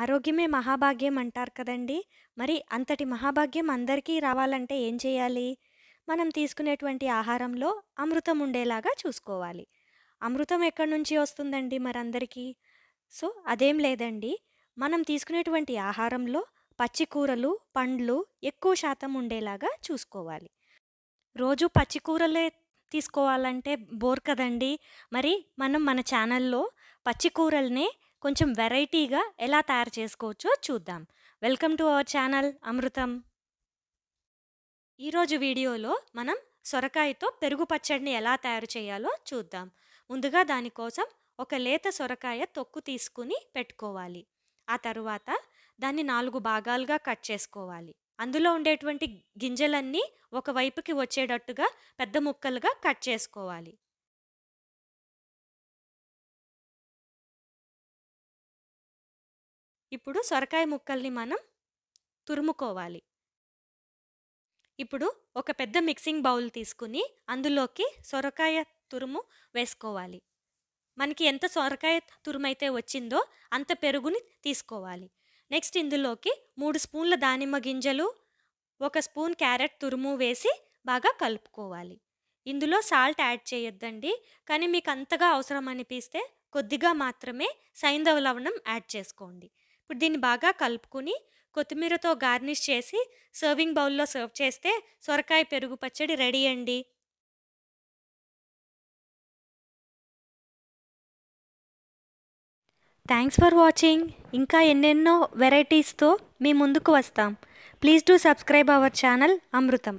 ఆరోగ్యమే మహాభాగ్యం అంటారు కదండి మరి అంతటి మహాభాగ్యం అందరికీ రావాలంటే ఏం చేయాలి మనం తీసుకునేటువంటి ఆహారంలో అమృతం ఉండేలాగా చూసుకోవాలి అమృతం ఎక్కడి నుంచి వస్తుందండి మరందరికీ సో అదేం లేదండి మనం తీసుకునేటువంటి ఆహారంలో పచ్చికూరలు పండ్లు ఎక్కువ శాతం ఉండేలాగా చూసుకోవాలి రోజు పచ్చికూరలే తీసుకోవాలంటే బోర్ కదండి మరి మనం మన ఛానల్లో పచ్చికూరల్నే కొంచెం వెరైటీగా ఎలా తయారు చేసుకోవచ్చో చూద్దాం welcome to our channel Amrutham ఈరోజు వీడియోలో మనం సొరకాయతో పెరుగు పచ్చడిని ఎలా తయారు చేయాలో చూద్దాం ముందుగా దానికోసం ఒక లేత సొరకాయ తొక్కు తీసుకుని పెట్టుకోవాలి ఆ తరువాత దాన్ని నాలుగు భాగాలుగా కట్ చేసుకోవాలి అందులో ఉండేటువంటి గింజలన్నీ ఒకవైపుకి వచ్చేటట్టుగా పెద్ద ముక్కలుగా కట్ చేసుకోవాలి ఇప్పుడు సొరకాయ ముక్కల్ని మనం తురుముకోవాలి ఇప్పుడు ఒక పెద్ద మిక్సింగ్ బౌల్ తీసుకుని అందులోకి సొరకాయ తురుము వేసుకోవాలి మనకి ఎంత సొరకాయ తురుము అయితే వచ్చిందో అంత పెరుగుని తీసుకోవాలి నెక్స్ట్ ఇందులోకి మూడు స్పూన్ల దానిమ్మ గింజలు ఒక స్పూన్ క్యారెట్ తురుము వేసి బాగా కలుపుకోవాలి ఇందులో సాల్ట్ యాడ్ చేయొద్దండి కానీ మీకు అంతగా అవసరం అనిపిస్తే కొద్దిగా మాత్రమే సైంధవ లవణం యాడ్ చేసుకోండి ఇప్పుడు దీన్ని బాగా కలుపుకుని కొత్తిమీరతో గార్నిష్ చేసి సర్వింగ్ బౌల్లో సర్వ్ చేస్తే సొరకాయ పెరుగు పచ్చడి రెడీ అండి థ్యాంక్స్ ఫర్ వాచింగ్ ఇంకా ఎన్నెన్నో వెరైటీస్తో మీ ముందుకు వస్తాం please do subscribe our channel Amrutham